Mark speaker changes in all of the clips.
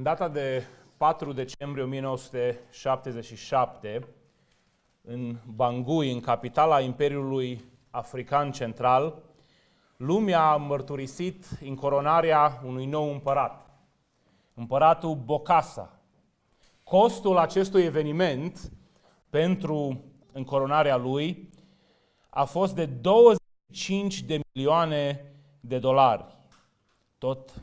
Speaker 1: În data de 4 decembrie 1977, în Bangui, în capitala Imperiului African Central, lumea a mărturisit încoronarea unui nou împărat, împăratul Bocasa. Costul acestui eveniment pentru încoronarea lui a fost de 25 de milioane de dolari, tot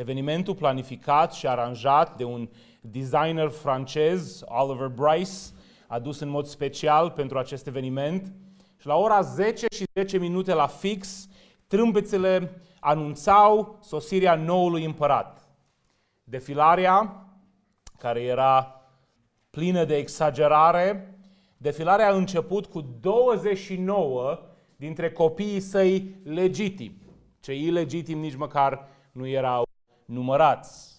Speaker 1: Evenimentul planificat și aranjat de un designer francez, Oliver Bryce, adus în mod special pentru acest eveniment. Și la ora 10 și 10 minute la fix, trâmbețele anunțau sosirea noului împărat. Defilarea, care era plină de exagerare, defilarea a început cu 29 dintre copiii săi legitimi. Cei ilegitimi nici măcar nu erau numărați.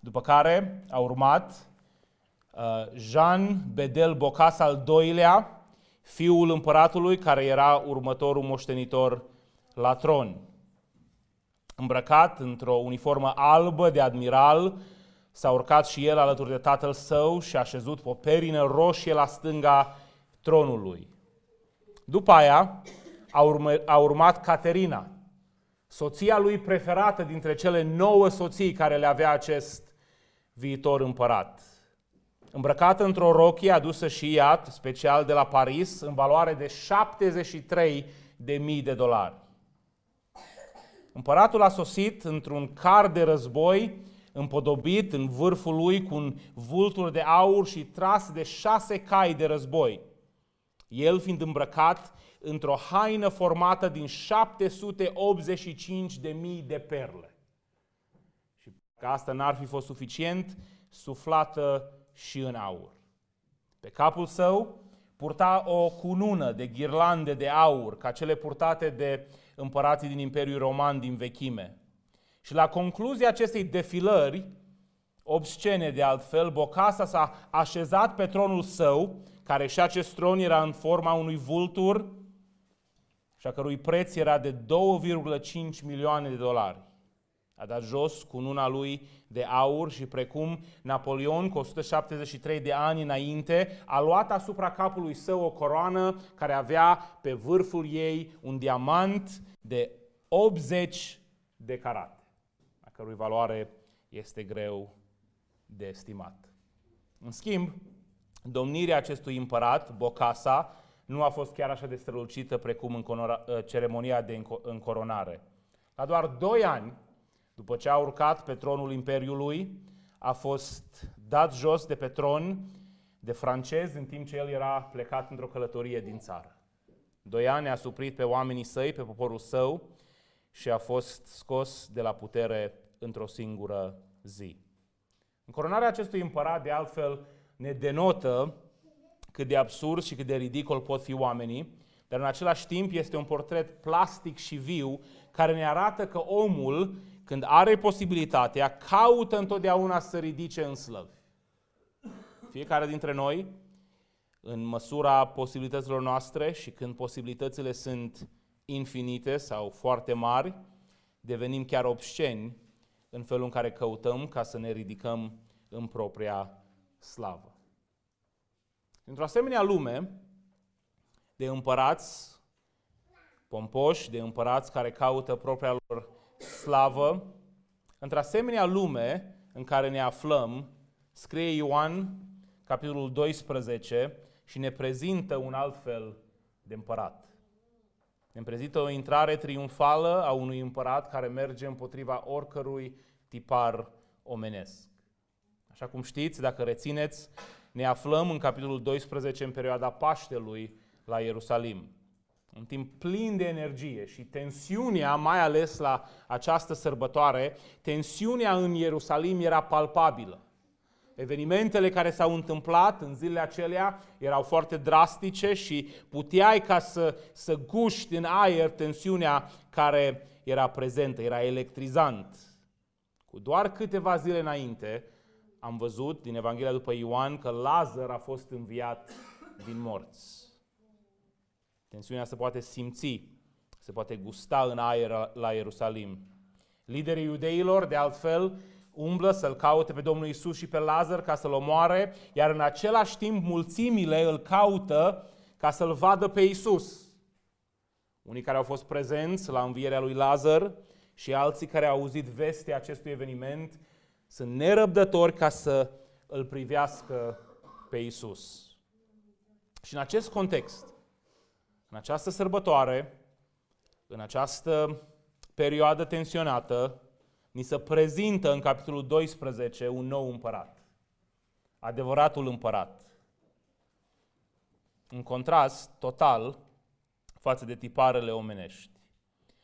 Speaker 1: După care a urmat uh, Jean Bedel Bocas al doilea, fiul împăratului care era următorul moștenitor la tron. Îmbrăcat într-o uniformă albă de admiral, s-a urcat și el alături de tatăl său și a așezut pe o perină roșie la stânga tronului. După aia a, urme, a urmat Caterina, soția lui preferată dintre cele nouă soții care le avea acest viitor împărat. Îmbrăcată într-o rochie adusă și iat, special de la Paris, în valoare de 73 de mii de dolari. Împăratul a sosit într-un car de război împodobit în vârful lui cu un vultur de aur și tras de șase cai de război. El fiind îmbrăcat într-o haină formată din 785 de mii de perle. Și ca asta n-ar fi fost suficient, suflată și în aur. Pe capul său purta o cunună de ghirlande de aur, ca cele purtate de împărații din Imperiul Roman din vechime. Și la concluzia acestei defilări, obscene de altfel, Bocasa s-a așezat pe tronul său, care și acest tron era în forma unui vultur, și a cărui preț era de 2,5 milioane de dolari. A dat jos una lui de aur și precum Napoleon, cu 173 de ani înainte, a luat asupra capului său o coroană care avea pe vârful ei un diamant de 80 de carate, a cărui valoare este greu de estimat. În schimb, domnirea acestui împărat, Bocasa, nu a fost chiar așa de strălucită precum în ă, ceremonia de încoronare. La doar doi ani, după ce a urcat pe tronul Imperiului, a fost dat jos de pe tron de francez în timp ce el era plecat într-o călătorie din țară. Doi ani a suprit pe oamenii săi, pe poporul său și a fost scos de la putere într-o singură zi. Încoronarea acestui împărat, de altfel, ne denotă cât de absurd și cât de ridicol pot fi oamenii, dar în același timp este un portret plastic și viu care ne arată că omul, când are posibilitatea, caută întotdeauna să ridice în slăvi. Fiecare dintre noi, în măsura posibilităților noastre și când posibilitățile sunt infinite sau foarte mari, devenim chiar obsceni în felul în care căutăm ca să ne ridicăm în propria slavă. Într-o asemenea lume de împărați pompoși, de împărați care caută propria lor slavă, într-o asemenea lume în care ne aflăm, scrie Ioan, capitolul 12, și ne prezintă un alt fel de împărat. Ne prezintă o intrare triumfală a unui împărat care merge împotriva oricărui tipar omenesc. Așa cum știți, dacă rețineți, ne aflăm în capitolul 12, în perioada Paștelui, la Ierusalim. Un timp plin de energie și tensiunea, mai ales la această sărbătoare, tensiunea în Ierusalim era palpabilă. Evenimentele care s-au întâmplat în zilele acelea erau foarte drastice și puteai ca să, să guști în aer tensiunea care era prezentă, era electrizant. Cu doar câteva zile înainte, am văzut din Evanghelia după Ioan că Lazar a fost înviat din morți. Tensiunea se poate simți, se poate gusta în aer la Ierusalim. Liderii iudeilor, de altfel, umblă să-l caute pe Domnul Isus și pe Lazar ca să-l omoare, iar în același timp mulțimile îl caută ca să-l vadă pe Isus. Unii care au fost prezenți la învierea lui Lazar și alții care au auzit vestea acestui eveniment sunt nerăbdători ca să îl privească pe Isus. Și în acest context, în această sărbătoare, în această perioadă tensionată, ni se prezintă în capitolul 12 un nou împărat, adevăratul împărat. În contrast total față de tiparele omenești.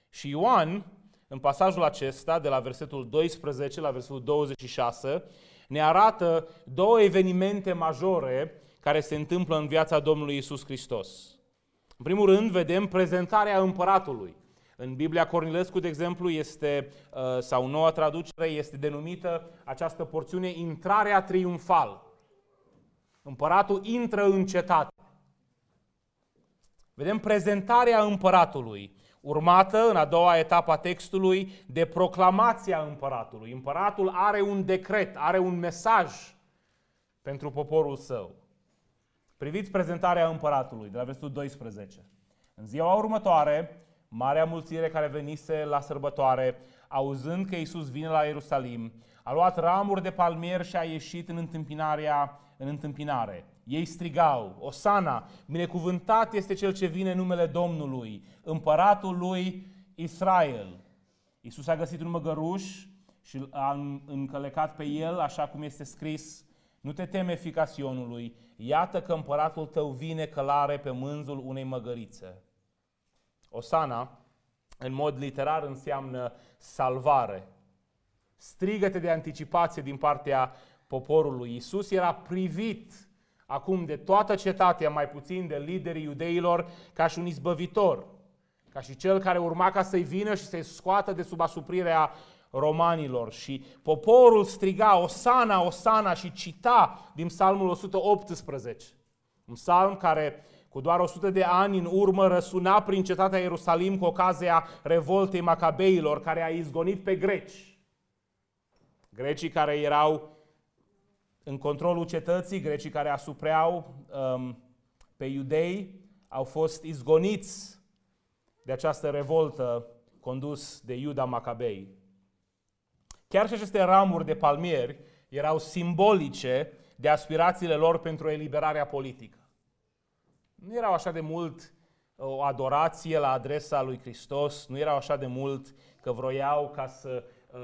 Speaker 1: Și Ioan în pasajul acesta, de la versetul 12 la versetul 26, ne arată două evenimente majore care se întâmplă în viața Domnului Isus Hristos. În primul rând, vedem prezentarea împăratului. În Biblia Cornilescu, de exemplu, este, uh, sau noua traducere, este denumită această porțiune intrarea triumfal. Împăratul intră în cetate. Vedem prezentarea împăratului urmată în a doua etapă a textului de proclamația împăratului. Împăratul are un decret, are un mesaj pentru poporul său. Priviți prezentarea împăratului de la versetul 12. În ziua următoare, marea mulțire care venise la sărbătoare, auzând că Iisus vine la Ierusalim, a luat ramuri de palmier și a ieșit în întâmpinarea în întâmpinare ei strigau, Osana, binecuvântat este cel ce vine în numele Domnului, împăratul lui Israel. Iisus a găsit un măgăruș și a încălecat pe el, așa cum este scris, nu te teme, fica Sionului, iată că împăratul tău vine călare pe mânzul unei măgărițe. Osana, în mod literar, înseamnă salvare. Strigăte de anticipație din partea poporului. Iisus era privit acum de toată cetatea, mai puțin de liderii iudeilor, ca și un izbăvitor, ca și cel care urma ca să-i vină și să-i scoată de sub asuprirea romanilor. Și poporul striga, Osana, Osana și cita din psalmul 118, un psalm care cu doar 100 de ani în urmă răsuna prin cetatea Ierusalim cu ocazia revoltei macabeilor care a izgonit pe greci. Grecii care erau în controlul cetății, grecii care asupreau um, pe iudei au fost izgoniți de această revoltă condus de Iuda Macabei. Chiar și aceste ramuri de palmieri erau simbolice de aspirațiile lor pentru eliberarea politică. Nu erau așa de mult uh, o adorație la adresa lui Hristos, nu erau așa de mult că vroiau ca să, uh,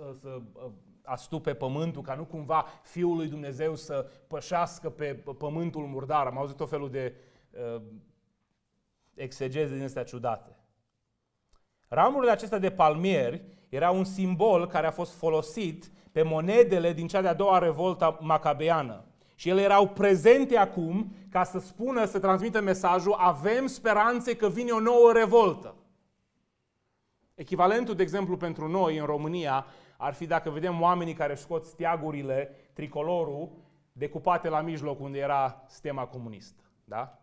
Speaker 1: uh, să astupe pământul, ca nu cumva Fiul lui Dumnezeu să pășească pe pământul murdar. Am auzit o felul de uh, exegeze din astea ciudate. Ramurile acestea de palmieri era un simbol care a fost folosit pe monedele din cea de-a doua revoltă macabeană. Și ele erau prezente acum ca să spună, să transmită mesajul avem speranțe că vine o nouă revoltă. Echivalentul, de exemplu, pentru noi în România ar fi dacă vedem oamenii care își scot steagurile, tricolorul, decupate la mijloc unde era stema comunistă. Da?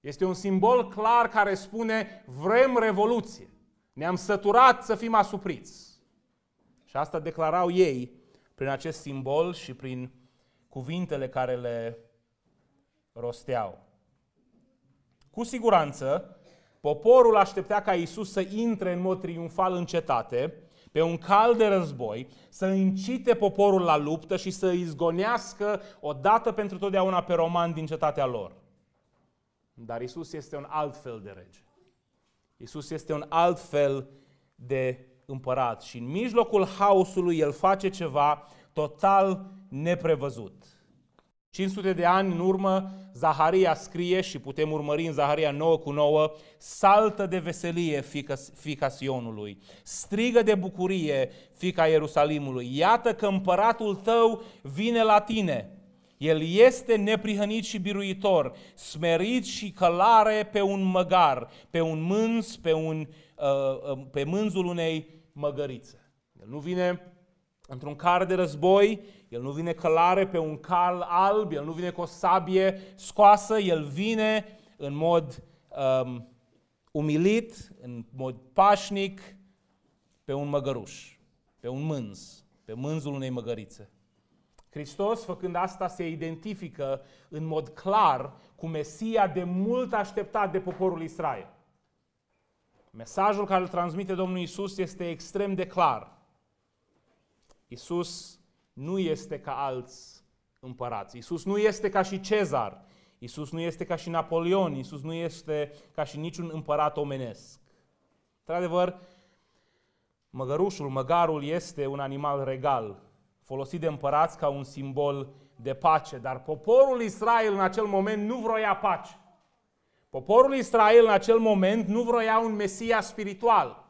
Speaker 1: Este un simbol clar care spune vrem revoluție. Ne-am săturat să fim asupriți. Și asta declarau ei prin acest simbol și prin cuvintele care le rosteau. Cu siguranță, poporul aștepta ca Isus să intre în mod triumfal în cetate, pe un cal de război, să încite poporul la luptă și să izgonească odată pentru totdeauna pe romani din cetatea lor. Dar Isus este un alt fel de rege. Isus este un alt fel de împărat și în mijlocul haosului el face ceva total neprevăzut. 500 de ani în urmă, Zaharia scrie și putem urmări în Zaharia 9 cu 9, saltă de veselie fica, fica Sionului, strigă de bucurie fica Ierusalimului, iată că împăratul tău vine la tine. El este neprihănit și biruitor, smerit și călare pe un măgar, pe un mânz, pe, un, uh, uh, pe mânzul unei măgărițe. El nu vine într-un car de război, el nu vine călare pe un cal alb, el nu vine cu o sabie scoasă, el vine în mod um, umilit, în mod pașnic, pe un măgăruș, pe un mânz, pe mânzul unei măgărițe. Hristos, făcând asta, se identifică în mod clar cu Mesia de mult așteptat de poporul Israel. Mesajul care îl transmite Domnul Isus este extrem de clar. Isus nu este ca alți împărați. Isus nu este ca și Cezar. Isus nu este ca și Napoleon. Isus nu este ca și niciun împărat omenesc. Într-adevăr, măgărușul, măgarul este un animal regal, folosit de împărați ca un simbol de pace. Dar poporul Israel în acel moment nu vroia pace. Poporul Israel în acel moment nu vroia un Mesia spiritual.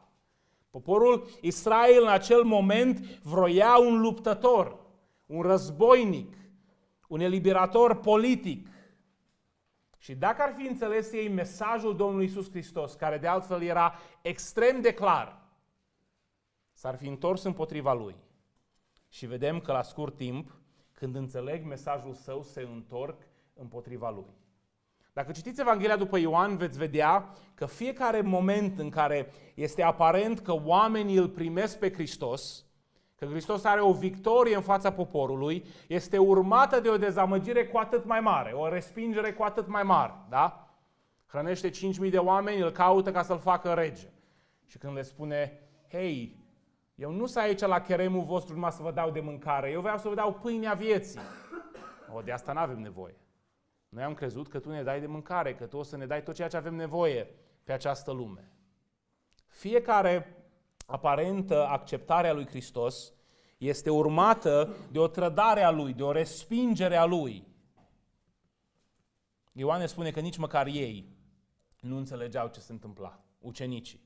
Speaker 1: Poporul Israel în acel moment vroia un luptător, un războinic, un eliberator politic. Și dacă ar fi înțeles ei mesajul Domnului Isus Hristos, care de altfel era extrem de clar, s-ar fi întors împotriva lui. Și vedem că la scurt timp, când înțeleg mesajul său, se întorc împotriva lui. Dacă citiți Evanghelia după Ioan, veți vedea că fiecare moment în care este aparent că oamenii îl primesc pe Hristos, că Hristos are o victorie în fața poporului, este urmată de o dezamăgire cu atât mai mare, o respingere cu atât mai mare. Da? Hrănește 5.000 de oameni, îl caută ca să-l facă rege. Și când le spune, hei, eu nu sunt aici la cheremul vostru numai să vă dau de mâncare, eu vreau să vă dau pâinea vieții. O, de asta nu avem nevoie. Noi am crezut că tu ne dai de mâncare, că tu o să ne dai tot ceea ce avem nevoie pe această lume. Fiecare aparentă acceptare a lui Hristos este urmată de o trădare a lui, de o respingere a lui. Ioan ne spune că nici măcar ei nu înțelegeau ce se întâmpla, ucenicii.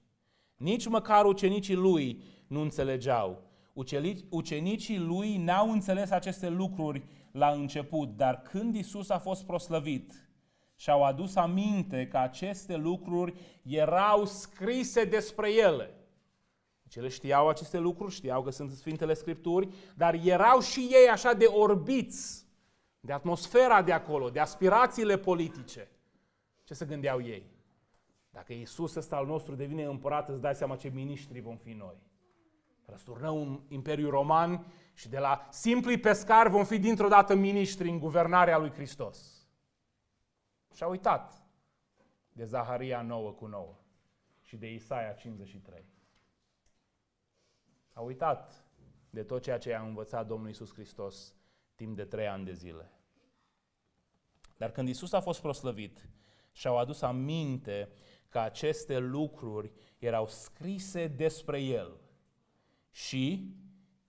Speaker 1: Nici măcar ucenicii lui nu înțelegeau. Ucenicii lui n-au înțeles aceste lucruri la început, dar când Isus a fost proslăvit și au adus aminte că aceste lucruri erau scrise despre ele. Deci ele știau aceste lucruri, știau că sunt Sfintele Scripturi, dar erau și ei așa de orbiți de atmosfera de acolo, de aspirațiile politice. Ce se gândeau ei? Dacă Iisus ăsta al nostru devine împărat, îți dai seama ce miniștri vom fi noi. Răsturnăm un imperiu roman și de la simpli pescari vom fi dintr-o dată miniștri în guvernarea lui Hristos. Și a uitat de Zaharia 9 cu 9 și de Isaia 53. A uitat de tot ceea ce a învățat Domnul Isus Hristos timp de trei ani de zile. Dar când Isus a fost proslăvit, și-au adus aminte că aceste lucruri erau scrise despre el și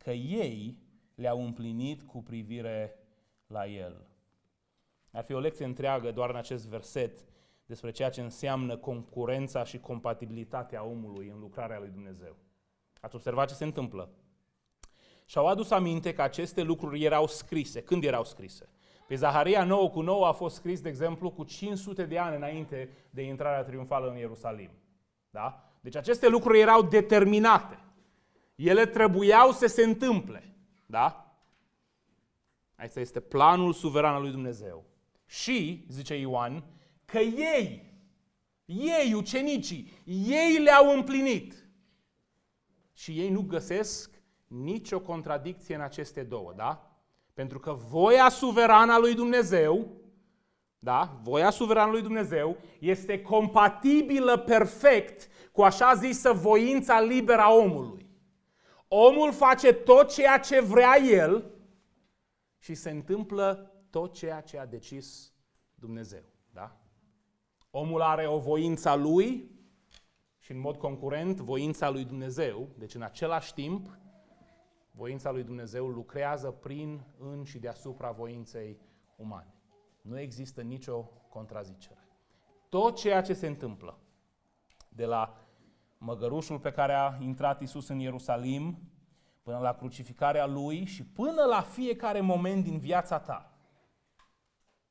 Speaker 1: că ei le-au împlinit cu privire la el. Ar fi o lecție întreagă doar în acest verset despre ceea ce înseamnă concurența și compatibilitatea omului în lucrarea lui Dumnezeu. Ați observat ce se întâmplă. Și-au adus aminte că aceste lucruri erau scrise. Când erau scrise? Pe Zaharia 9 cu 9 a fost scris, de exemplu, cu 500 de ani înainte de intrarea triumfală în Ierusalim. Da? Deci aceste lucruri erau determinate. Ele trebuiau să se întâmple. Da? Asta este planul suveran al lui Dumnezeu. Și, zice Ioan, că ei, ei, ucenicii, ei le-au împlinit. Și ei nu găsesc nicio contradicție în aceste două, da? Pentru că voia suverană a lui Dumnezeu, da? Voia suverană a lui Dumnezeu este compatibilă perfect cu așa zisă voința liberă a omului. Omul face tot ceea ce vrea el și se întâmplă tot ceea ce a decis Dumnezeu. Da? Omul are o voință a lui și în mod concurent voința lui Dumnezeu. Deci în același timp, voința lui Dumnezeu lucrează prin, în și deasupra voinței umane. Nu există nicio contrazicere. Tot ceea ce se întâmplă, de la măgărușul pe care a intrat Isus în Ierusalim, până la crucificarea lui și până la fiecare moment din viața ta,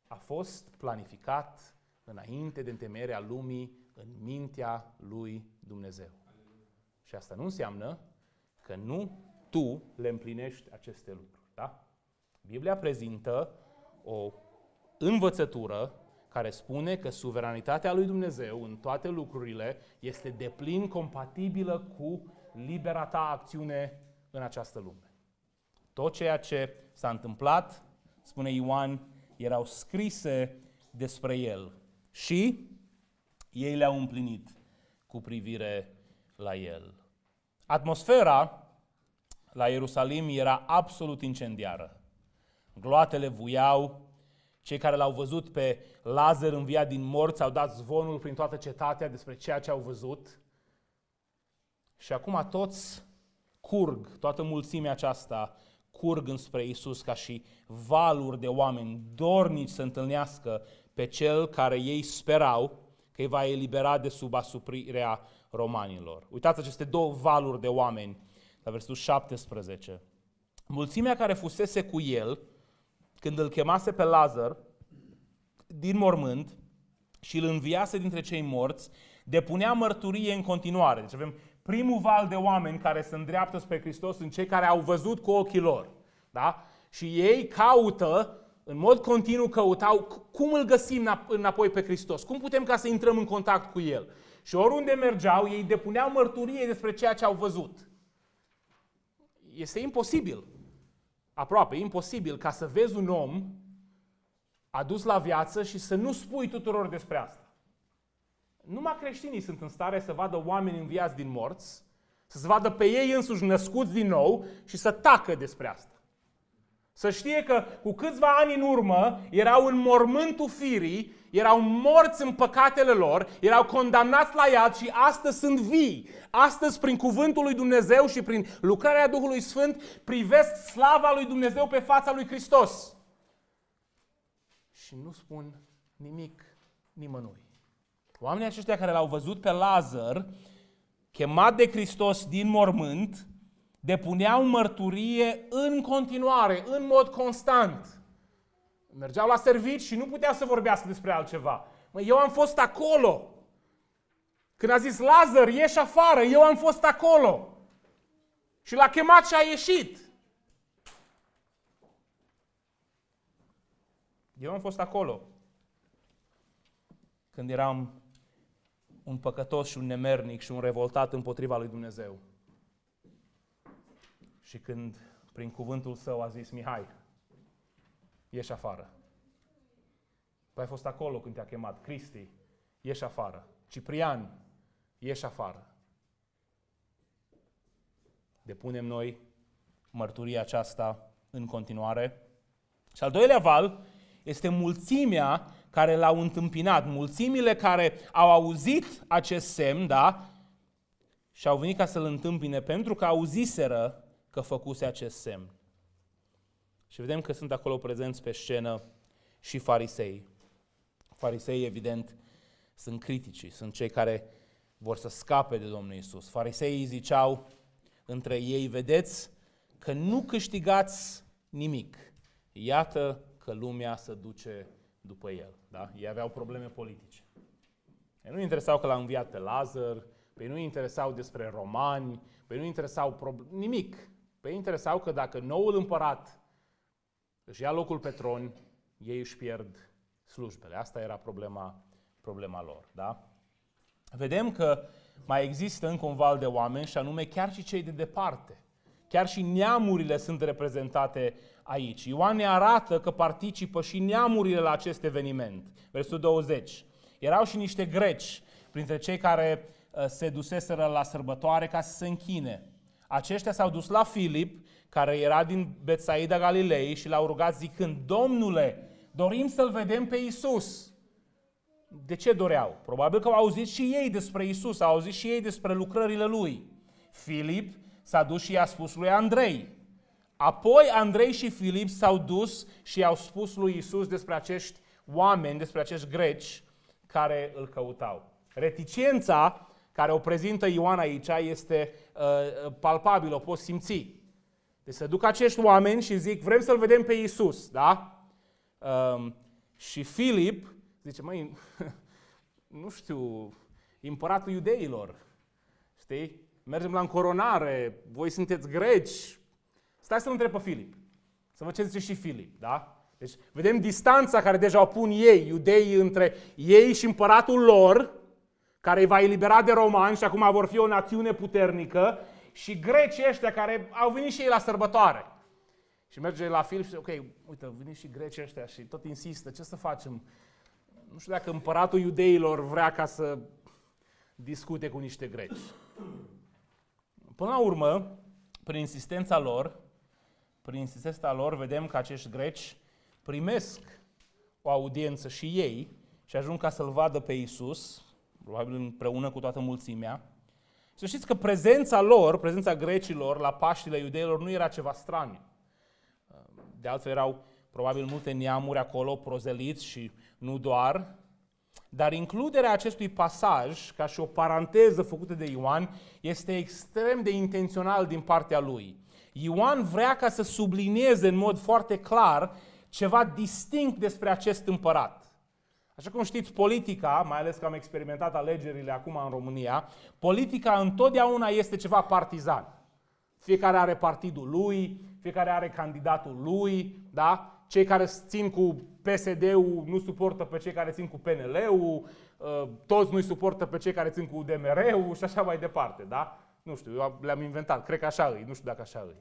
Speaker 1: a fost planificat înainte de întemeierea lumii în mintea lui Dumnezeu. Și asta nu înseamnă că nu tu le împlinești aceste lucruri. Da? Biblia prezintă o învățătură care spune că suveranitatea lui Dumnezeu în toate lucrurile este deplin compatibilă cu libera ta acțiune în această lume. Tot ceea ce s-a întâmplat, spune Ioan, erau scrise despre el și ei le-au împlinit cu privire la el. Atmosfera la Ierusalim era absolut incendiară. Gloatele vuiau, cei care l-au văzut pe Lazar înviat din morți au dat zvonul prin toată cetatea despre ceea ce au văzut. Și acum toți curg, toată mulțimea aceasta curg înspre Isus ca și valuri de oameni dornici să întâlnească pe cel care ei sperau că îi va elibera de sub asuprirea romanilor. Uitați aceste două valuri de oameni la versetul 17. Mulțimea care fusese cu el, când îl chemase pe Lazar din mormânt și îl înviase dintre cei morți, depunea mărturie în continuare. Deci avem primul val de oameni care se îndreaptă spre Hristos în cei care au văzut cu ochii lor. Da? Și ei caută, în mod continuu căutau cum îl găsim înapoi pe Hristos, cum putem ca să intrăm în contact cu El. Și oriunde mergeau, ei depuneau mărturie despre ceea ce au văzut. Este imposibil aproape imposibil ca să vezi un om adus la viață și să nu spui tuturor despre asta. Numai creștinii sunt în stare să vadă oameni înviați din morți, să se vadă pe ei însuși născuți din nou și să tacă despre asta. Să știe că cu câțiva ani în urmă erau în mormântul firii, erau morți în păcatele lor, erau condamnați la iad și astăzi sunt vii. Astăzi, prin cuvântul lui Dumnezeu și prin lucrarea Duhului Sfânt, privesc slava lui Dumnezeu pe fața lui Hristos. Și nu spun nimic nimănui. Oamenii aceștia care l-au văzut pe Lazar, chemat de Hristos din mormânt, depuneau mărturie în continuare, în mod constant. Mergeau la servici și nu putea să vorbească despre altceva. Mă, eu am fost acolo. Când a zis Lazar, ieși afară, eu am fost acolo. Și l-a chemat și a ieșit. Eu am fost acolo. Când eram un păcătos și un nemernic și un revoltat împotriva lui Dumnezeu. Și când prin cuvântul său a zis, Mihai, ieși afară. Tu păi ai fost acolo când te-a chemat. Cristi, ieși afară. Ciprian, ieși afară. Depunem noi mărturia aceasta în continuare. Și al doilea val este mulțimea care l-au întâmpinat, mulțimile care au auzit acest semn, da? Și au venit ca să-l întâmpine pentru că auziseră că făcuse acest semn. Și vedem că sunt acolo prezenți pe scenă și farisei. Farisei, evident, sunt critici, sunt cei care vor să scape de Domnul Isus. Fariseii ziceau între ei, vedeți că nu câștigați nimic. Iată că lumea se duce după el. Da? Ei aveau probleme politice. Ei nu interesau că l-a înviat pe Lazar, pe ei nu interesau despre romani, pe ei nu interesau nimic. Pe păi ei interesau că dacă noul împărat își ia locul pe tron, ei își pierd slujbele. Asta era problema, problema lor. Da? Vedem că mai există încă un val de oameni și anume chiar și cei de departe. Chiar și neamurile sunt reprezentate aici. Ioan ne arată că participă și neamurile la acest eveniment. Versul 20. Erau și niște greci printre cei care uh, se duseseră la sărbătoare ca să se închine. Aceștia s-au dus la Filip, care era din Betsaida Galilei și l-au rugat zicând, Domnule, dorim să-L vedem pe Isus. De ce doreau? Probabil că au auzit și ei despre Isus, au auzit și ei despre lucrările Lui. Filip s-a dus și i-a spus lui Andrei. Apoi Andrei și Filip s-au dus și i-au spus lui Isus despre acești oameni, despre acești greci care îl căutau. Reticența care o prezintă Ioan aici este uh, uh, palpabil, o poți simți. Deci se duc acești oameni și zic, vrem să-L vedem pe Iisus, da? Uh, și Filip zice, măi, nu știu, împăratul iudeilor, știi? Mergem la încoronare, voi sunteți greci. Stai să-L întreb pe Filip. Să vă ce zice și Filip, da? Deci vedem distanța care deja o pun ei, iudeii, între ei și împăratul lor, care îi va elibera de romani și acum vor fi o națiune puternică și grecii ăștia care au venit și ei la sărbătoare. Și merge la film, și ok, uite, vin și grecii ăștia și tot insistă, ce să facem? Nu știu dacă împăratul iudeilor vrea ca să discute cu niște greci. Până la urmă, prin insistența lor, prin insistența lor, vedem că acești greci primesc o audiență și ei și ajung ca să-L vadă pe Iisus probabil împreună cu toată mulțimea. Să știți că prezența lor, prezența grecilor la Paștile iudeilor nu era ceva straniu. De altfel erau probabil multe neamuri acolo, prozeliți și nu doar, dar includerea acestui pasaj, ca și o paranteză făcută de Ioan, este extrem de intențional din partea lui. Ioan vrea ca să sublinieze în mod foarte clar ceva distinct despre acest împărat. Așa cum știți, politica, mai ales că am experimentat alegerile acum în România, politica întotdeauna este ceva partizan. Fiecare are partidul lui, fiecare are candidatul lui, da? Cei care țin cu PSD-ul nu suportă pe cei care țin cu PNL-ul, ă, toți nu-i suportă pe cei care țin cu UDMR-ul și așa mai departe, da? Nu știu, eu le-am inventat, cred că așa e, nu știu dacă așa e.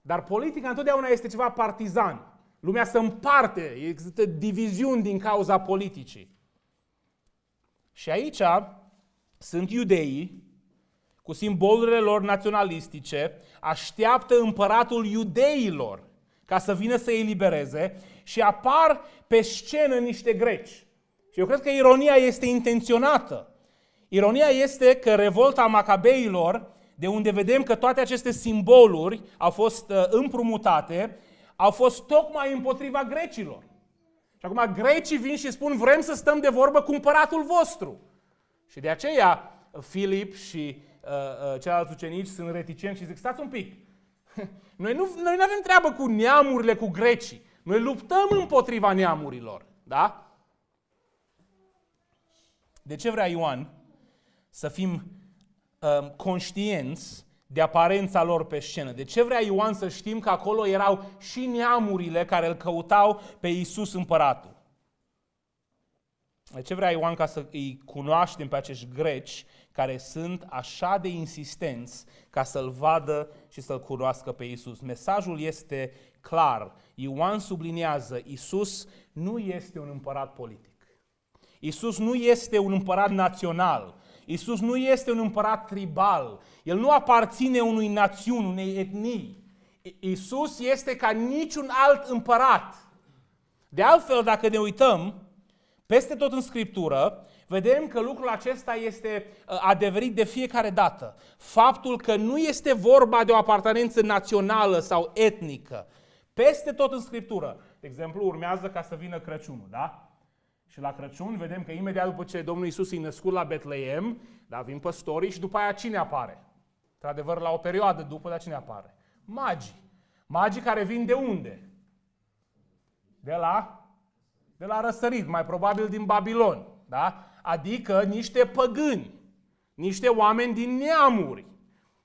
Speaker 1: Dar politica întotdeauna este ceva partizan. Lumea se împarte, există diviziuni din cauza politicii. Și aici sunt iudeii, cu simbolurile lor naționalistice, așteaptă împăratul iudeilor ca să vină să îi elibereze și apar pe scenă niște greci. Și eu cred că ironia este intenționată. Ironia este că revolta macabeilor, de unde vedem că toate aceste simboluri au fost uh, împrumutate, au fost tocmai împotriva grecilor. Și acum grecii vin și spun vrem să stăm de vorbă cu împăratul vostru. Și de aceea Filip și uh, uh, ceilalți ucenici sunt reticenți și zic stați un pic. Noi nu noi nu avem treabă cu neamurile, cu grecii. Noi luptăm împotriva neamurilor. Da? De ce vrea Ioan să fim uh, conștienți de aparența lor pe scenă. De ce vrea Ioan să știm că acolo erau și neamurile care îl căutau pe Iisus împăratul? De ce vrea Ioan ca să îi cunoaștem pe acești greci care sunt așa de insistenți ca să-l vadă și să-l cunoască pe Isus? Mesajul este clar. Ioan subliniază, Isus nu este un împărat politic. Isus nu este un împărat național. Isus nu este un împărat tribal. El nu aparține unui națiuni, unei etnii. Isus este ca niciun alt împărat. De altfel, dacă ne uităm peste tot în Scriptură, vedem că lucrul acesta este ă, adeverit de fiecare dată. Faptul că nu este vorba de o apartenență națională sau etnică. Peste tot în Scriptură. De exemplu, urmează ca să vină Crăciunul, da? Și la Crăciun vedem că imediat după ce Domnul Isus e născut la Betleem, da, vin păstorii și după aia cine apare? Într-adevăr, la o perioadă după, dar cine apare? Magii. Magii care vin de unde? De la? De la răsărit, mai probabil din Babilon. Da? Adică niște păgâni, niște oameni din neamuri,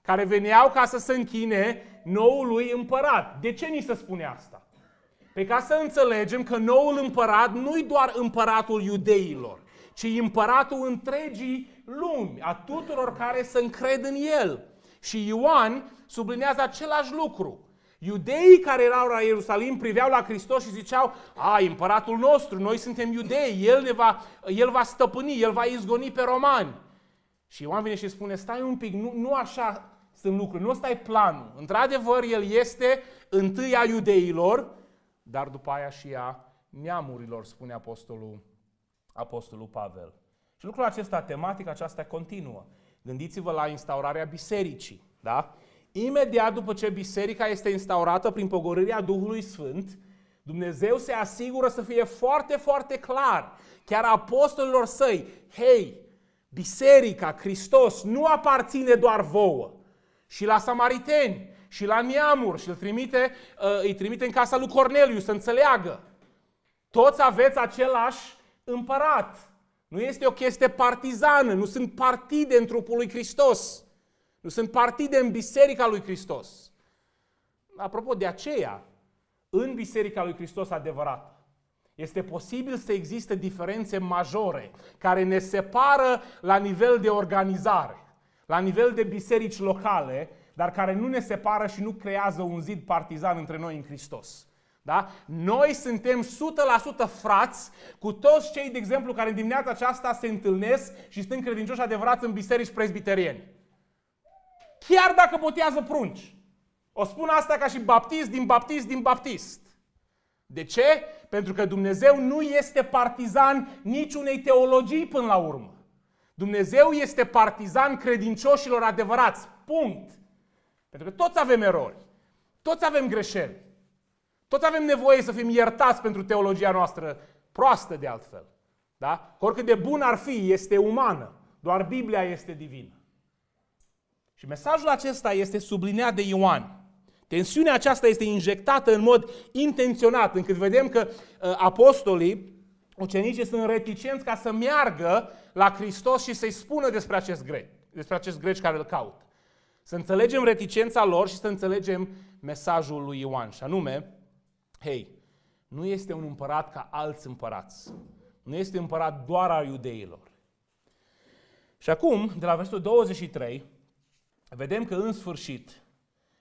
Speaker 1: care veneau ca să se închine noului împărat. De ce ni se spune asta? Pe ca să înțelegem că noul împărat nu-i doar împăratul iudeilor, ci împăratul întregii lumi, a tuturor care se încred în el. Și Ioan sublinează același lucru. Iudeii care erau la Ierusalim priveau la Hristos și ziceau, a, împăratul nostru, noi suntem iudei, el, ne va, el va stăpâni, el va izgoni pe romani. Și Ioan vine și spune, stai un pic, nu, nu așa sunt lucrurile, nu ăsta e planul. Într-adevăr, el este întâia iudeilor, dar după aia și a neamurilor, spune apostolul, apostolul Pavel. Și lucrul acesta, tematic aceasta continuă. Gândiți-vă la instaurarea bisericii, da? Imediat după ce biserica este instaurată prin pogorârea Duhului Sfânt, Dumnezeu se asigură să fie foarte, foarte clar, chiar apostolilor săi, hei, biserica, Hristos, nu aparține doar vouă. Și la samariteni, și la neamuri și îl trimite, uh, îi trimite în casa lui Corneliu să înțeleagă. Toți aveți același împărat. Nu este o chestie partizană, nu sunt partide în trupul lui Hristos. Nu sunt partide în biserica lui Hristos. Apropo, de aceea, în biserica lui Hristos adevărat, este posibil să existe diferențe majore care ne separă la nivel de organizare, la nivel de biserici locale, dar care nu ne separă și nu creează un zid partizan între noi în Hristos. Da? Noi suntem 100% frați cu toți cei, de exemplu, care în dimineața aceasta se întâlnesc și sunt credincioși adevărați în biserici prezbiterieni. Chiar dacă botează prunci. O spun asta ca și baptist din baptist din baptist. De ce? Pentru că Dumnezeu nu este partizan niciunei teologii până la urmă. Dumnezeu este partizan credincioșilor adevărați. Punct. Pentru că toți avem erori, toți avem greșeli, toți avem nevoie să fim iertați pentru teologia noastră proastă de altfel. Da? Oricât de bun ar fi, este umană, doar Biblia este divină. Și mesajul acesta este subliniat de Ioan. Tensiunea aceasta este injectată în mod intenționat, încât vedem că uh, apostolii, ucenicii sunt reticenți ca să meargă la Hristos și să-i spună despre acest greci, despre acest greci care îl caută. Să înțelegem reticența lor și să înțelegem mesajul lui Ioan. Și anume, hei, nu este un împărat ca alți împărați. Nu este împărat doar al iudeilor. Și acum, de la versetul 23, vedem că în sfârșit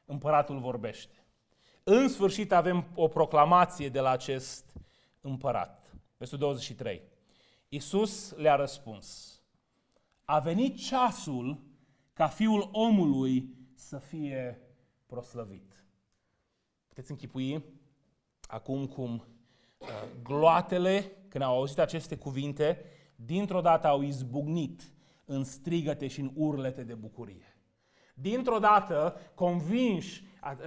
Speaker 1: împăratul vorbește. În sfârșit avem o proclamație de la acest împărat. Versetul 23. Iisus le-a răspuns. A venit ceasul ca Fiul omului să fie proslăvit. Puteți închipui acum cum uh, gloatele, când au auzit aceste cuvinte, dintr-o dată au izbucnit în strigăte și în urlete de bucurie. Dintr-o dată, convinși,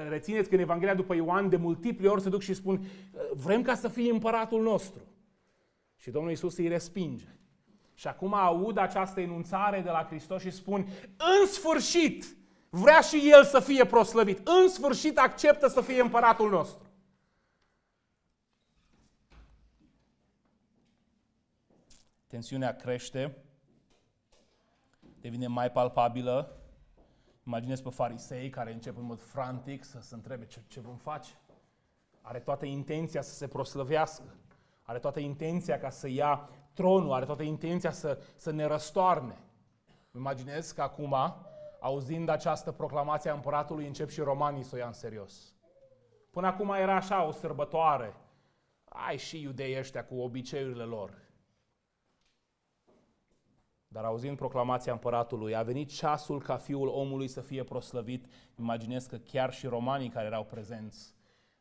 Speaker 1: rețineți că în Evanghelia după Ioan de multiple ori se duc și spun vrem ca să fie împăratul nostru. Și Domnul Isus îi respinge. Și acum aud această enunțare de la Hristos și spun, în sfârșit vrea și El să fie proslăvit, în sfârșit acceptă să fie împăratul nostru. Tensiunea crește, devine mai palpabilă. Imaginez pe farisei care încep în mod frantic să se întrebe ce, ce vom face. Are toată intenția să se proslăvească. Are toată intenția ca să ia tronul, are toată intenția să, să ne răstoarne. Imaginez că acum, auzind această proclamație a împăratului, încep și romanii să o ia în serios. Până acum era așa o sărbătoare. Ai și iudei ăștia cu obiceiurile lor. Dar auzind proclamația împăratului, a venit ceasul ca fiul omului să fie proslăvit. Imaginez că chiar și romanii care erau prezenți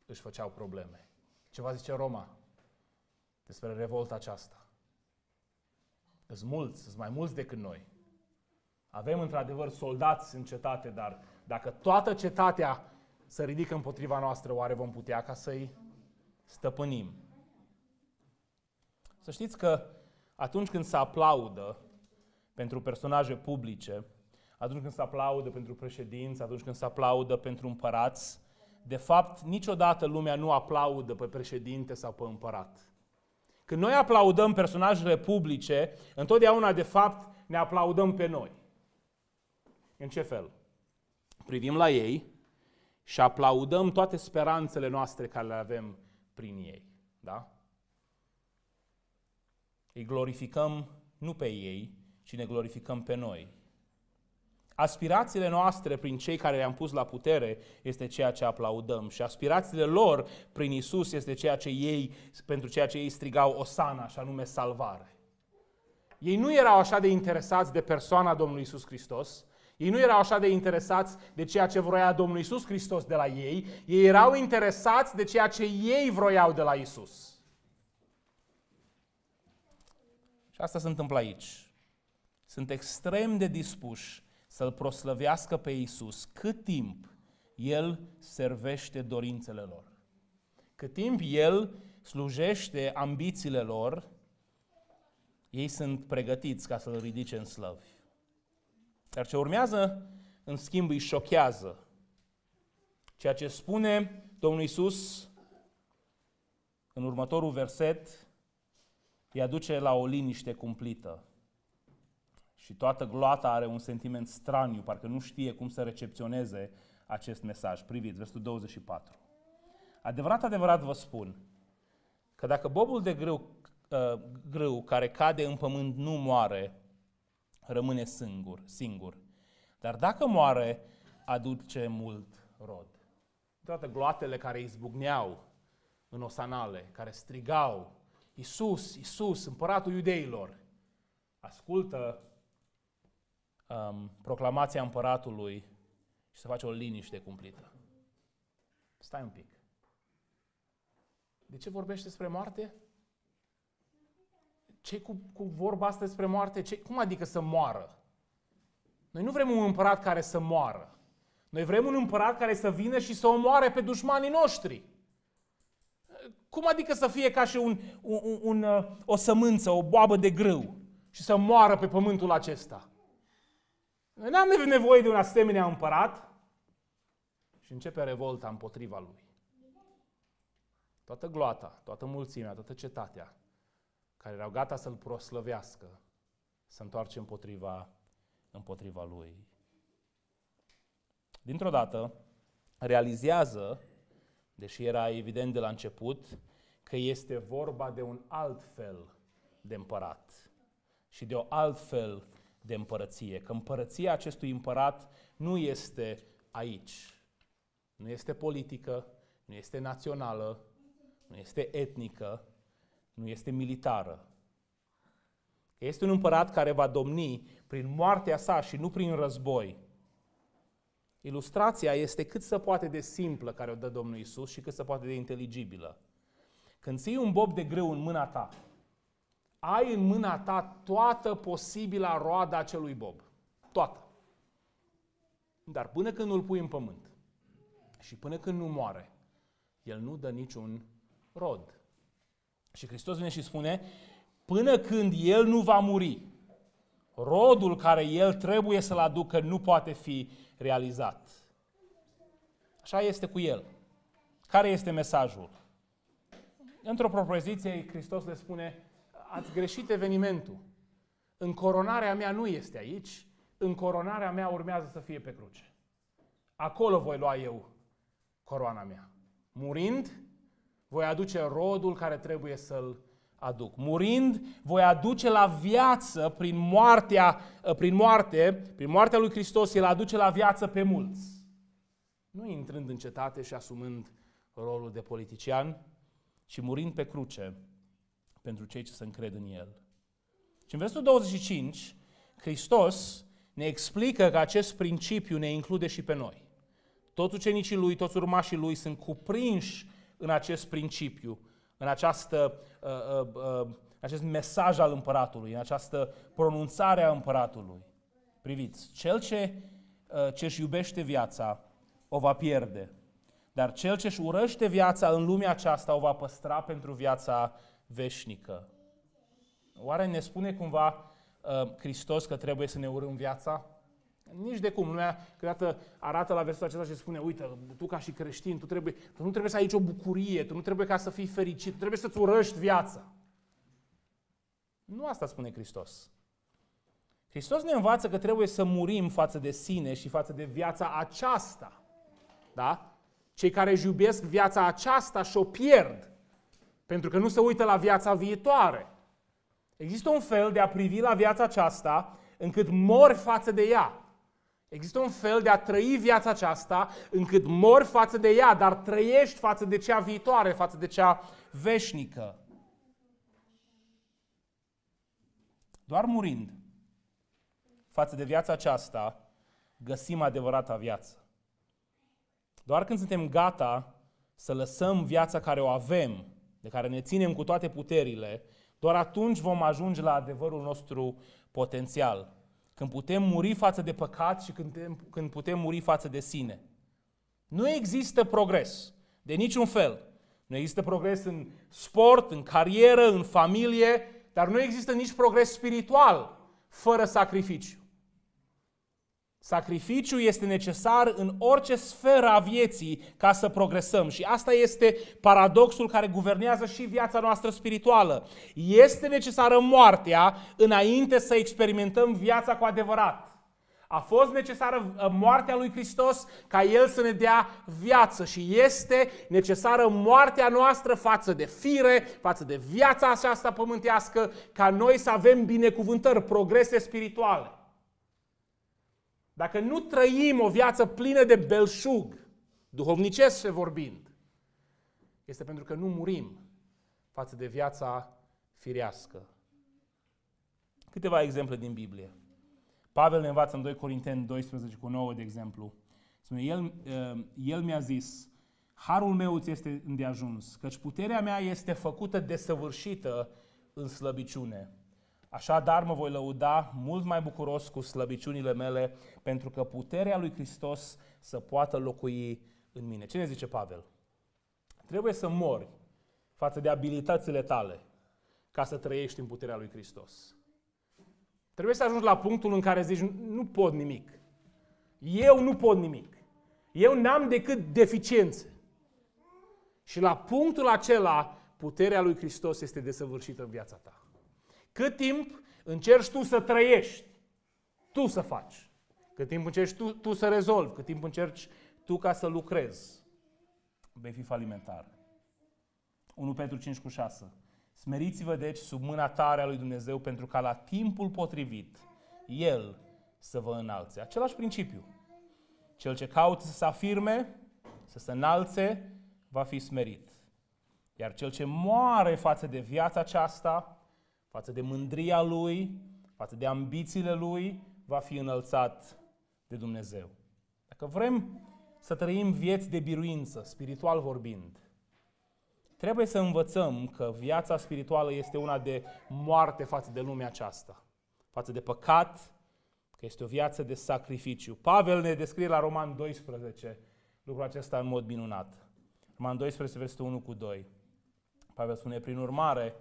Speaker 1: își făceau probleme. Ce va zice Roma despre revolta aceasta. Sunt mulți, sunt mai mulți decât noi. Avem într-adevăr soldați în cetate, dar dacă toată cetatea se ridică împotriva noastră, oare vom putea ca să-i stăpânim? Să știți că atunci când se aplaudă pentru personaje publice, atunci când se aplaudă pentru președinți, atunci când se aplaudă pentru împărați, de fapt, niciodată lumea nu aplaudă pe președinte sau pe împărat. Când noi aplaudăm personajele publice, întotdeauna, de fapt, ne aplaudăm pe noi. În ce fel? Privim la ei și aplaudăm toate speranțele noastre care le avem prin ei. Da? Îi glorificăm nu pe ei, ci ne glorificăm pe noi Aspirațiile noastre prin cei care le-am pus la putere este ceea ce aplaudăm și aspirațiile lor prin Isus este ceea ce ei, pentru ceea ce ei strigau Osana, și anume salvare. Ei nu erau așa de interesați de persoana Domnului Isus Hristos, ei nu erau așa de interesați de ceea ce vroia Domnul Isus Hristos de la ei, ei erau interesați de ceea ce ei vroiau de la Isus. Și asta se întâmplă aici. Sunt extrem de dispuși să-L proslăvească pe Iisus cât timp El servește dorințele lor. Cât timp El slujește ambițiile lor, ei sunt pregătiți ca să-L ridice în slăvi. Dar ce urmează, în schimb, îi șochează. Ceea ce spune Domnul Iisus în următorul verset, îi aduce la o liniște cumplită. Și toată gloata are un sentiment straniu, parcă nu știe cum să recepționeze acest mesaj. Priviți, versul 24. Adevărat, adevărat vă spun că dacă bobul de grâu, ă, grâu care cade în pământ nu moare, rămâne singur, singur. Dar dacă moare, aduce mult rod. Toate gloatele care izbucneau în osanale, care strigau, Isus, Isus, împăratul iudeilor, ascultă um, proclamația împăratului și să faci o liniște cumplită. Stai un pic. De ce vorbești despre moarte? ce cu, cu vorba asta despre moarte? Ce, cum adică să moară? Noi nu vrem un împărat care să moară. Noi vrem un împărat care să vină și să omoare pe dușmanii noștri. Cum adică să fie ca și un, un, un, uh, o sămânță, o boabă de grâu și să moară pe pământul acesta? Noi n-am nevoie de un asemenea împărat și începe revolta împotriva lui. Toată gloata, toată mulțimea, toată cetatea care erau gata să-l proslăvească, să întoarce împotriva, împotriva lui. Dintr-o dată, realizează, deși era evident de la început, că este vorba de un alt fel de împărat și de o altfel de împărăție, că împărăția acestui împărat nu este aici. Nu este politică, nu este națională, nu este etnică, nu este militară. este un împărat care va domni prin moartea sa și nu prin război. Ilustrația este cât se poate de simplă care o dă Domnul Isus și cât se poate de inteligibilă. Când ții un bob de greu în mâna ta, ai în mâna ta toată posibila roada acelui bob. Toată. Dar până când îl pui în pământ și până când nu moare, el nu dă niciun rod. Și Hristos vine și spune, până când el nu va muri, rodul care el trebuie să-l aducă nu poate fi realizat. Așa este cu el. Care este mesajul? Într-o propoziție, Hristos le spune, ați greșit evenimentul. Încoronarea mea nu este aici, încoronarea mea urmează să fie pe cruce. Acolo voi lua eu coroana mea. Murind, voi aduce rodul care trebuie să-l aduc. Murind, voi aduce la viață prin moartea, prin moarte, prin moartea lui Hristos, el aduce la viață pe mulți. Nu intrând în cetate și asumând rolul de politician, ci murind pe cruce, pentru cei ce se încred în El. Și în versetul 25, Hristos ne explică că acest principiu ne include și pe noi. Toți ucenicii lui, toți urmașii lui sunt cuprinși în acest principiu, în această, uh, uh, uh, acest mesaj al împăratului, în această pronunțare a împăratului. Priviți, cel ce uh, își iubește viața o va pierde, dar cel ce își urăște viața în lumea aceasta o va păstra pentru viața veșnică. Oare ne spune cumva uh, Hristos că trebuie să ne urâm viața? Nici de cum. Lumea câteodată arată la versetul acesta și spune, uite, tu ca și creștin, tu, trebuie, tu nu trebuie să ai aici o bucurie, tu nu trebuie ca să fii fericit, tu trebuie să-ți urăști viața. Nu asta spune Hristos. Hristos ne învață că trebuie să murim față de sine și față de viața aceasta. Da? Cei care își iubesc viața aceasta și o pierd pentru că nu se uită la viața viitoare. Există un fel de a privi la viața aceasta încât mor față de ea. Există un fel de a trăi viața aceasta încât mor față de ea, dar trăiești față de cea viitoare, față de cea veșnică. Doar murind față de viața aceasta, găsim adevărata viață. Doar când suntem gata să lăsăm viața care o avem de care ne ținem cu toate puterile, doar atunci vom ajunge la adevărul nostru potențial. Când putem muri față de păcat și când, când putem muri față de sine. Nu există progres, de niciun fel. Nu există progres în sport, în carieră, în familie, dar nu există nici progres spiritual fără sacrificiu. Sacrificiul este necesar în orice sferă a vieții ca să progresăm și asta este paradoxul care guvernează și viața noastră spirituală. Este necesară moartea înainte să experimentăm viața cu adevărat. A fost necesară uh, moartea lui Hristos ca El să ne dea viață și este necesară moartea noastră față de fire, față de viața aceasta pământească, ca noi să avem binecuvântări, progrese spirituale. Dacă nu trăim o viață plină de belșug, duhovnicesc se vorbind, este pentru că nu murim față de viața firească. Câteva exemple din Biblie. Pavel ne învață în 2 Corinteni 12 cu 9, de exemplu. Spune, el, uh, el mi-a zis, harul meu ți este îndeajuns, căci puterea mea este făcută desăvârșită în slăbiciune. Așadar mă voi lăuda mult mai bucuros cu slăbiciunile mele, pentru că puterea lui Hristos să poată locui în mine. Ce ne zice Pavel? Trebuie să mori față de abilitățile tale ca să trăiești în puterea lui Hristos. Trebuie să ajungi la punctul în care zici, nu pot nimic. Eu nu pot nimic. Eu n-am decât deficiențe. Și la punctul acela, puterea lui Hristos este desăvârșită în viața ta. Cât timp încerci tu să trăiești, tu să faci. Cât timp încerci tu, tu să rezolvi, cât timp încerci tu ca să lucrezi, vei fi falimentar. 1 pentru 5 cu 6. Smeriți-vă deci sub mâna tare a lui Dumnezeu pentru ca la timpul potrivit El să vă înalțe. Același principiu. Cel ce caută să se afirme, să se înalțe, va fi smerit. Iar cel ce moare față de viața aceasta față de mândria lui, față de ambițiile lui, va fi înălțat de Dumnezeu. Dacă vrem să trăim vieți de biruință, spiritual vorbind, trebuie să învățăm că viața spirituală este una de moarte față de lumea aceasta, față de păcat, că este o viață de sacrificiu. Pavel ne descrie la Roman 12 lucrul acesta în mod minunat. Roman 12, versetul 1 cu 2. Pavel spune, prin urmare,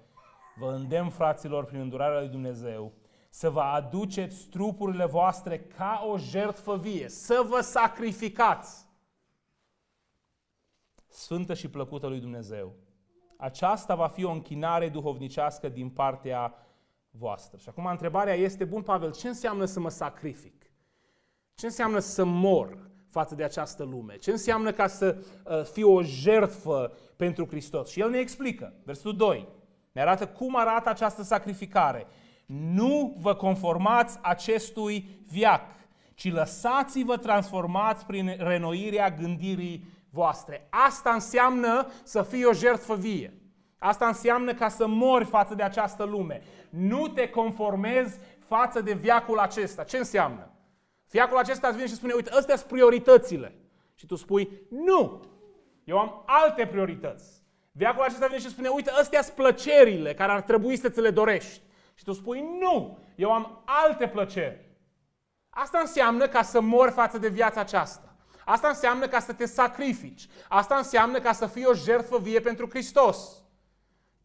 Speaker 1: vă îndemn, fraților, prin îndurarea lui Dumnezeu, să vă aduceți trupurile voastre ca o jertfă vie, să vă sacrificați. Sfântă și plăcută lui Dumnezeu. Aceasta va fi o închinare duhovnicească din partea voastră. Și acum întrebarea este, bun Pavel, ce înseamnă să mă sacrific? Ce înseamnă să mor față de această lume? Ce înseamnă ca să uh, fiu o jertfă pentru Hristos? Și el ne explică, versetul 2. Ne arată cum arată această sacrificare. Nu vă conformați acestui viac, ci lăsați-vă transformați prin renoirea gândirii voastre. Asta înseamnă să fii o jertfă vie. Asta înseamnă ca să mori față de această lume. Nu te conformezi față de viacul acesta. Ce înseamnă? Viacul acesta îți vine și spune, uite, astea sunt prioritățile. Și tu spui, nu, eu am alte priorități. Veacul acesta vine și spune, uite, astea sunt plăcerile care ar trebui să ți le dorești. Și tu spui, nu, eu am alte plăceri. Asta înseamnă ca să mor față de viața aceasta. Asta înseamnă ca să te sacrifici. Asta înseamnă ca să fii o jertfă vie pentru Hristos.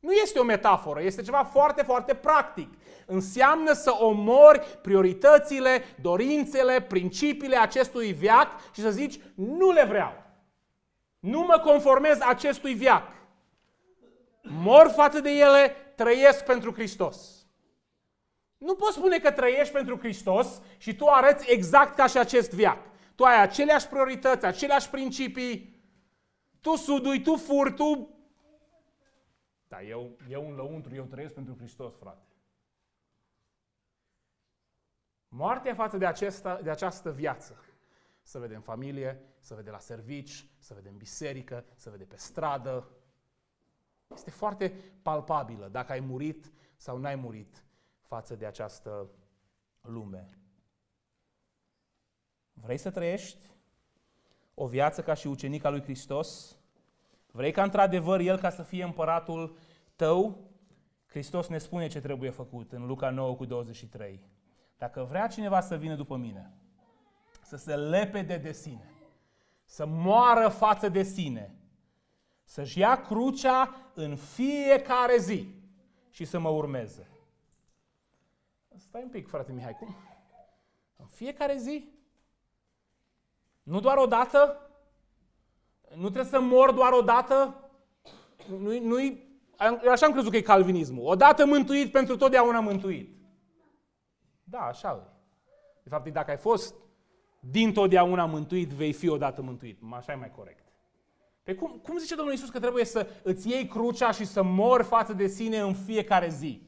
Speaker 1: Nu este o metaforă, este ceva foarte, foarte practic. Înseamnă să omori prioritățile, dorințele, principiile acestui viac și să zici, nu le vreau. Nu mă conformez acestui viac mor față de ele, trăiesc pentru Hristos. Nu poți spune că trăiești pentru Hristos și tu arăți exact ca și acest viac. Tu ai aceleași priorități, aceleași principii, tu sudui, tu furi, tu... Da, eu, eu în lăuntru, eu trăiesc pentru Hristos, frate. Moartea față de, acesta, de această viață. Să vedem familie, să vedem la servici, să vedem biserică, să vedem pe stradă, este foarte palpabilă dacă ai murit sau n-ai murit față de această lume. Vrei să trăiești o viață ca și ucenic al lui Hristos? Vrei ca într-adevăr El ca să fie împăratul tău? Hristos ne spune ce trebuie făcut în Luca 9 cu 23. Dacă vrea cineva să vină după mine, să se lepede de sine, să moară față de sine, să-și ia crucea în fiecare zi și să mă urmeze. Stai un pic, frate Mihai, cum? În fiecare zi? Nu doar o dată? Nu trebuie să mor doar o dată? Nu-i, nu-i, așa am crezut că e calvinismul. dată mântuit, pentru totdeauna mântuit. Da, așa e. De fapt, dacă ai fost din totdeauna mântuit, vei fi odată mântuit. Așa e mai corect. Pe păi cum, cum zice Domnul Isus că trebuie să îți iei crucea și să mori față de sine în fiecare zi?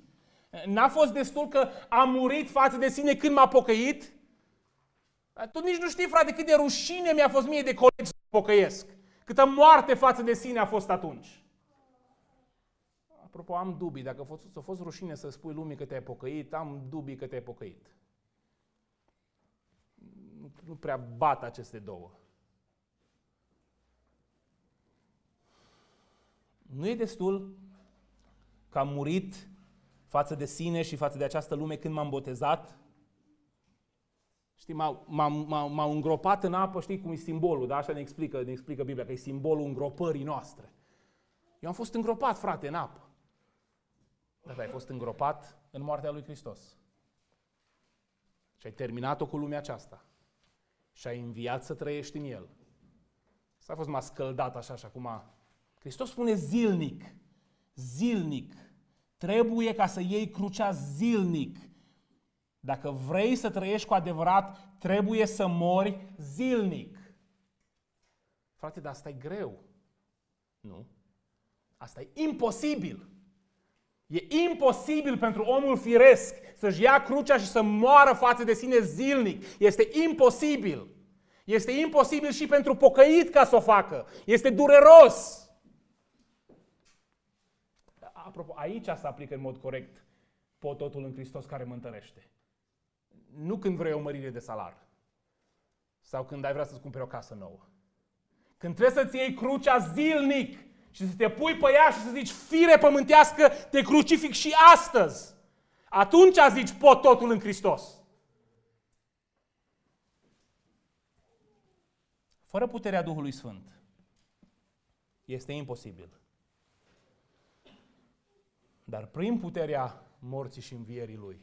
Speaker 1: N-a fost destul că am murit față de sine când m-a pocăit? Tu nici nu știi, frate, cât de rușine mi-a fost mie de colegi să pocăiesc. Câtă moarte față de sine a fost atunci. Apropo, am dubii. Dacă a fost rușine să spui lumii că te-ai pocăit, am dubii că te-ai pocăit. Nu prea bat aceste două. Nu e destul că am murit față de sine și față de această lume când m-am botezat? Știi, m-au, m-au, m-au îngropat în apă, știi cum e simbolul, da? Așa ne explică, ne explică Biblia, că e simbolul îngropării noastre. Eu am fost îngropat, frate, în apă. Dar ai fost îngropat în moartea lui Hristos. Și ai terminat-o cu lumea aceasta. Și ai înviat să trăiești în el. S-a fost mai scăldat așa și acum Hristos spune zilnic, zilnic. Trebuie ca să iei crucea zilnic. Dacă vrei să trăiești cu adevărat, trebuie să mori zilnic. Frate, dar asta e greu. Nu. Asta e imposibil. E imposibil pentru omul firesc să-și ia crucea și să moară față de sine zilnic. Este imposibil. Este imposibil și pentru pocăit ca să o facă. Este dureros. Apropo, aici se aplică în mod corect pototul în Hristos care mă întărește. Nu când vrei o mărire de salar. Sau când ai vrea să-ți cumperi o casă nouă. Când trebuie să-ți iei crucea zilnic și să te pui pe ea și să zici, fire pământească, te crucific și astăzi. Atunci zici, pot totul în Hristos. Fără puterea Duhului Sfânt este imposibil dar prin puterea morții și învierii lui,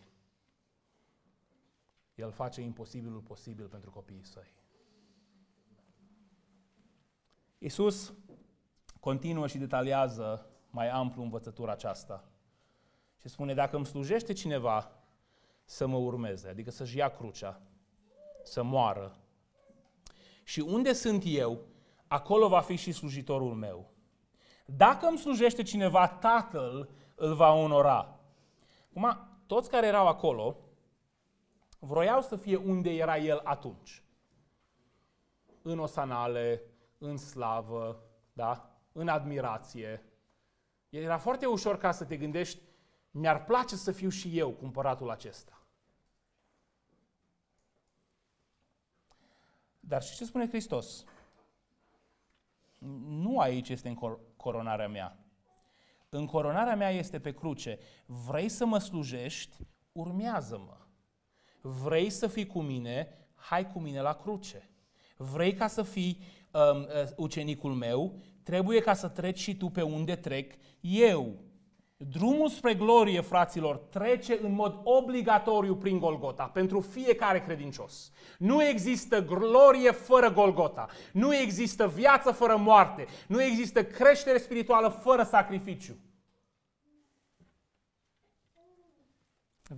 Speaker 1: el face imposibilul posibil pentru copiii săi. Isus continuă și detaliază mai amplu învățătura aceasta și spune, dacă îmi slujește cineva să mă urmeze, adică să-și ia crucea, să moară, și unde sunt eu, acolo va fi și slujitorul meu. Dacă îmi slujește cineva, tatăl îl va onora. Acum, toți care erau acolo, vroiau să fie unde era el atunci. În osanale, în slavă, da? în admirație. Era foarte ușor ca să te gândești, mi-ar place să fiu și eu cumpăratul acesta. Dar și ce spune Hristos? Nu aici este coronarea mea. Încoronarea mea este pe cruce. Vrei să mă slujești? Urmează-mă. Vrei să fii cu mine? Hai cu mine la cruce. Vrei ca să fii um, uh, ucenicul meu? Trebuie ca să treci și tu pe unde trec eu. Drumul spre glorie, fraților, trece în mod obligatoriu prin Golgota, pentru fiecare credincios. Nu există glorie fără Golgota. Nu există viață fără moarte. Nu există creștere spirituală fără sacrificiu.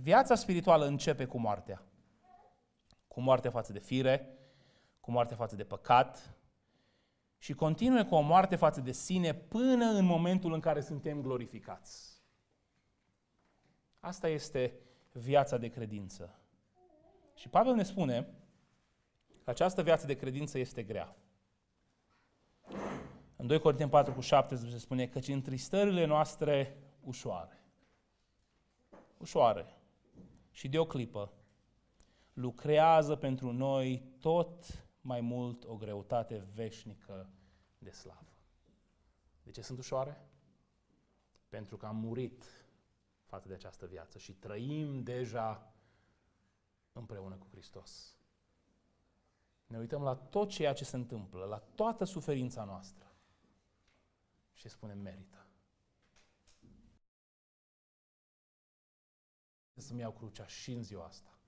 Speaker 1: Viața spirituală începe cu moartea. Cu moartea față de fire, cu moartea față de păcat și continuă cu o moarte față de sine până în momentul în care suntem glorificați. Asta este viața de credință. Și Pavel ne spune că această viață de credință este grea. În 2 Corinteni 4 cu 17 se spune căci întristările noastre ușoare. Ușoare. Și de o clipă lucrează pentru noi tot mai mult o greutate veșnică de slavă. De ce sunt ușoare? Pentru că am murit față de această viață și trăim deja împreună cu Hristos. Ne uităm la tot ceea ce se întâmplă, la toată suferința noastră și spunem merită. Să-mi iau crucea și în ziua asta.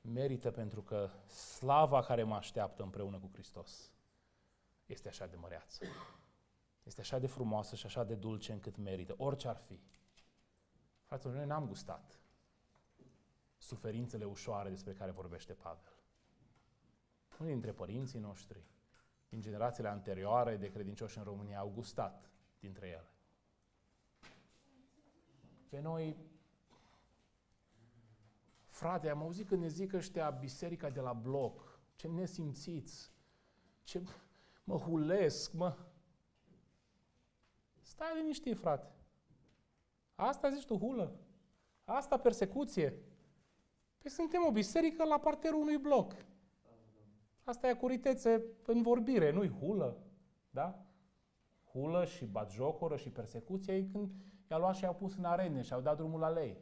Speaker 1: Merită pentru că slava care mă așteaptă împreună cu Hristos este așa de măreață. Este așa de frumoasă și așa de dulce încât merită, orice ar fi. Fraților, noi n-am gustat suferințele ușoare despre care vorbește Pavel. Unii dintre părinții noștri, din generațiile anterioare de credincioși în România, au gustat dintre ele. Pe noi, frate, am auzit când ne zic ăștia biserica de la bloc, ce ne simțiți, ce mă hulesc, mă... Stai liniștit, frate. Asta zici tu hulă? Asta persecuție? Păi suntem o biserică la parterul unui bloc. Asta e acuritețe în vorbire, nu-i hulă. Da? Hulă și batjocoră și persecuție e când i-a luat și i-au pus în arene și au dat drumul la lei.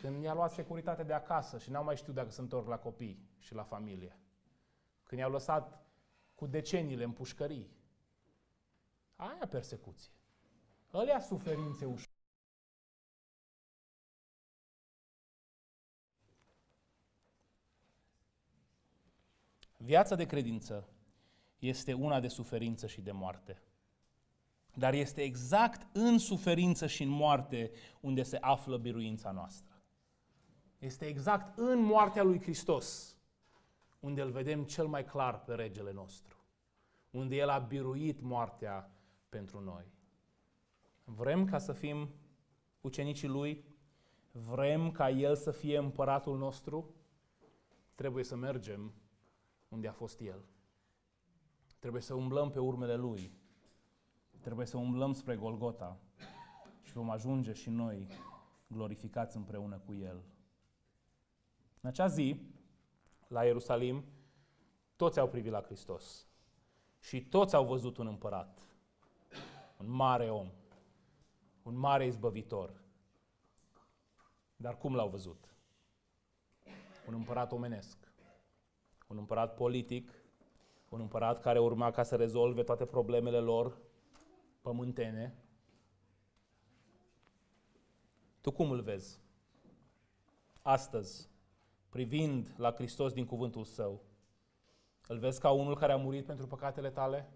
Speaker 1: Când i-a luat securitatea de acasă și n-au mai știut dacă se întorc la copii și la familie. Când i-au lăsat cu deceniile în pușcării. Aia persecuție. Alea suferințe ușor. Viața de credință este una de suferință și de moarte. Dar este exact în suferință și în moarte unde se află biruința noastră. Este exact în moartea lui Hristos unde îl vedem cel mai clar pe regele nostru. Unde el a biruit moartea pentru noi. Vrem ca să fim ucenicii Lui? Vrem ca El să fie împăratul nostru? Trebuie să mergem unde a fost El. Trebuie să umblăm pe urmele Lui. Trebuie să umblăm spre Golgota și vom ajunge și noi glorificați împreună cu El. În acea zi, la Ierusalim, toți au privit la Hristos și toți au văzut un împărat, un mare om, un mare izbăvitor. Dar cum l-au văzut? Un împărat omenesc, un împărat politic, un împărat care urma ca să rezolve toate problemele lor pământene. Tu cum îl vezi? Astăzi, privind la Hristos din cuvântul său, îl vezi ca unul care a murit pentru păcatele tale?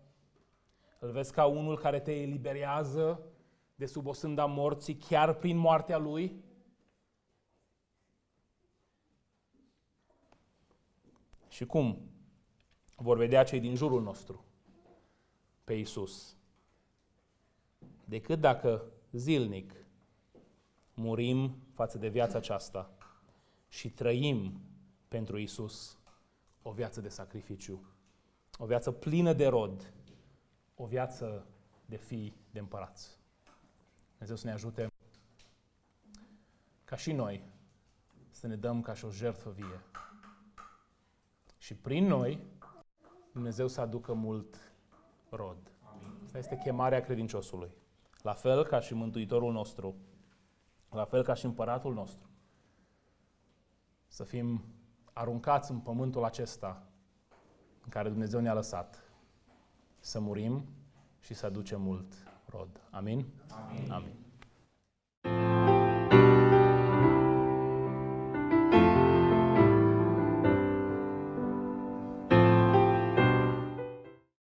Speaker 1: Îl vezi ca unul care te eliberează de sub osânda morții, chiar prin moartea lui? Și cum vor vedea cei din jurul nostru pe Isus? Decât dacă zilnic murim față de viața aceasta și trăim pentru Isus o viață de sacrificiu, o viață plină de rod, o viață de fii de împărați. Dumnezeu să ne ajute ca și noi să ne dăm ca și o jertfă vie. Și prin noi, Dumnezeu să aducă mult rod. Asta este chemarea credinciosului. La fel ca și Mântuitorul nostru, la fel ca și Împăratul nostru. Să fim aruncați în pământul acesta în care Dumnezeu ne-a lăsat. Să murim și să aducem mult rod. Amin? Amin. Amin.